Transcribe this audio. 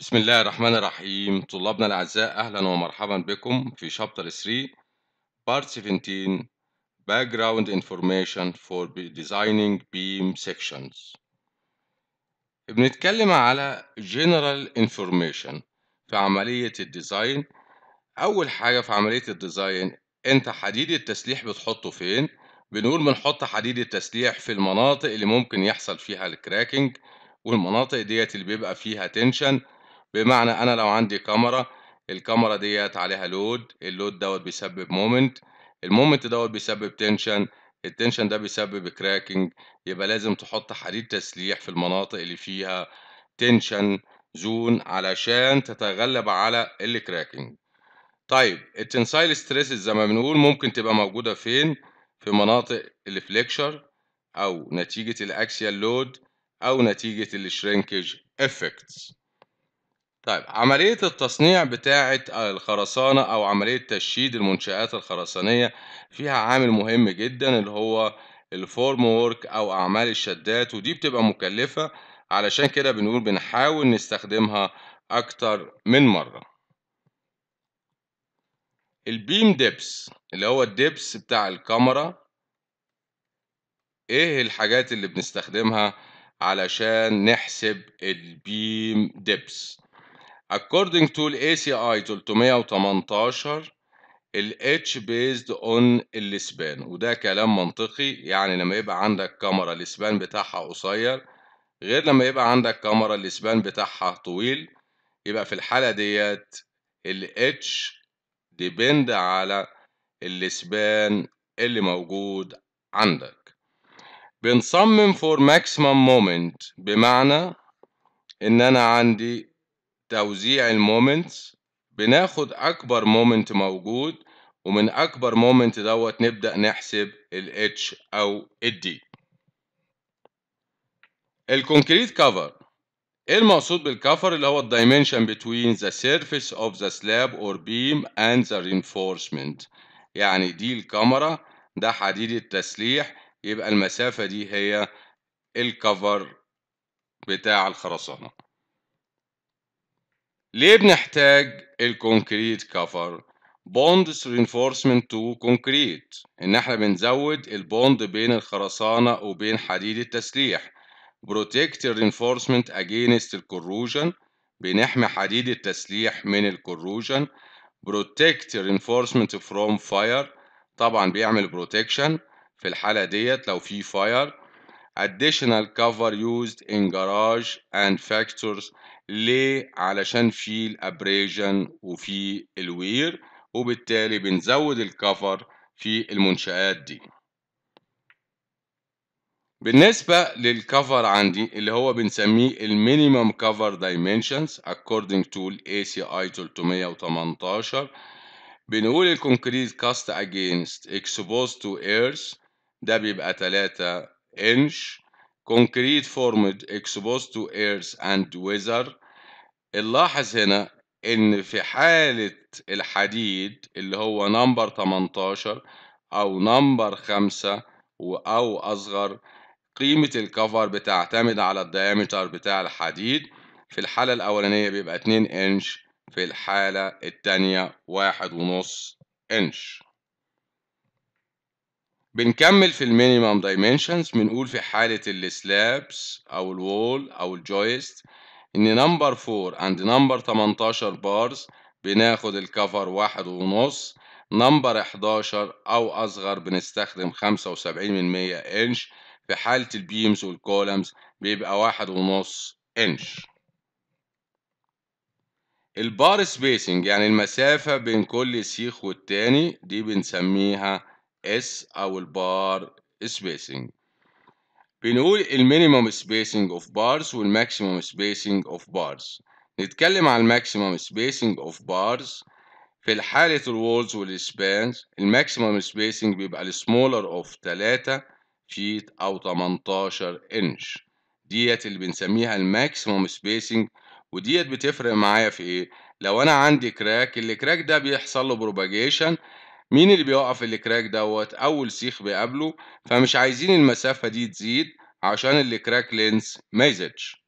بسم الله الرحمن الرحيم طلابنا الأعزاء أهلا ومرحبا بكم في شابتر 3 Part 17 Background Information for Designing Beam Sections بنتكلم على General Information في عملية الديزاين أول حاجة في عملية الديزاين أنت حديد التسليح بتحطه فين؟ بنقول بنحط حديد التسليح في المناطق اللي ممكن يحصل فيها الكراكنج والمناطق ديت اللي بيبقى فيها تنشن بمعنى انا لو عندي كاميرا الكاميرا ديت عليها لود اللود دوت بيسبب مومنت المومنت دوت بيسبب تنشن التنشن ده بيسبب كراكنج يبقى لازم تحط حديد تسليح في المناطق اللي فيها تنشن زون علشان تتغلب على الكراكنج طيب التنسايل ستريس زي ما بنقول ممكن تبقى موجودة فين في مناطق الفليكشر او نتيجة الاكسيال لود او نتيجة الشرينكج افكتس طيب عملية التصنيع بتاعة الخرسانة أو عملية تشييد المنشآت الخرسانية فيها عامل مهم جدا اللي هو الفورم وورك أو أعمال الشدات ودي بتبقى مكلفة علشان كده بنقول بنحاول نستخدمها أكتر من مرة البيم ديبس اللي هو الديبس بتاع الكاميرا ايه الحاجات اللي بنستخدمها علشان نحسب البيم ديبس According to the ACI 318 ال H based on السبان وده كلام منطقي يعني لما يبقى عندك كاميرا السبان بتاعها قصير غير لما يبقى عندك كاميرا السبان بتاعها طويل يبقى في الحالة ديت ال H depend على السبان اللي موجود عندك بنصمم for maximum moment بمعنى ان انا عندي توزيع المومنتس بناخد اكبر مومنت موجود ومن اكبر مومنت دوت نبدا نحسب الاتش H او الدي D الكونكريت كفر ايه المقصود بالكفر اللي هو الدايمنشن between the surface of the slab or beam and the reinforcement يعني دي الكاميرا ده حديد التسليح يبقى المسافة دي هي الكفر بتاع الخرسانة ليه بنحتاج الكونكريت كفر بوندز رينفورسمنت تو كونكريت ان احنا بنزود البوند بين الخرسانه وبين حديد التسليح بروتكت رينفورسمنت اجينست الكروجن بنحمي حديد التسليح من الكروجن بروتكت رينفورسمنت فروم فاير طبعا بيعمل بروتكشن في الحاله ديت لو في فاير additional cover used in garage and factors ليه؟ علشان في الابريجن وفي الوير وبالتالي بنزود الكفر في المنشآت دي بالنسبة للكفر عندي اللي هو بنسميه المينيمم كفر دايمنشنز according to ACI 318 بنقول الكونكريت كاست against exposed to earth ده بيبقى 3 انش concrete formed exposed to earth and weather نلاحظ هنا ان في حالة الحديد اللي هو نمبر 18 او نمبر 5 او اصغر قيمة الكفر بتعتمد على الديامتر بتاع الحديد في الحالة الاولانية بيبقى 2 انش في الحالة التانية 1.5 انش بنكمل في المينيمم دايمنشنز بنقول في حالة السلابس أو الوول أو الجويست إن نمبر 4 عند نمبر 18 بارز بناخد الكفر واحد ونص نمبر 11 أو أصغر بنستخدم 75 من 100 إنش في حالة البيمز والكولمز بيبقى واحد ونص إنش البار سبيسنج يعني المسافة بين كل سيخ والتاني دي بنسميها اس او البار سبيسنج بنقول المينيمم سبيسنج اوف بارز والماكسيمم سبيسنج اوف بارز نتكلم على الماكسيمم سبيسنج اوف بارز في وال الوولز والسبانز الماكسيمم سبيسنج بيبقى السمولر اوف 3 فيت او 18 انش ديت اللي بنسميها الماكسيمم سبيسنج وديت بتفرق معايا في ايه لو انا عندي كراك الكراك ده بيحصل له بروباجيشن مين اللي بيوقف الكراك دوت اول سيخ بيقابله فمش عايزين المسافة دي تزيد عشان الكراك لينس ما يزيدش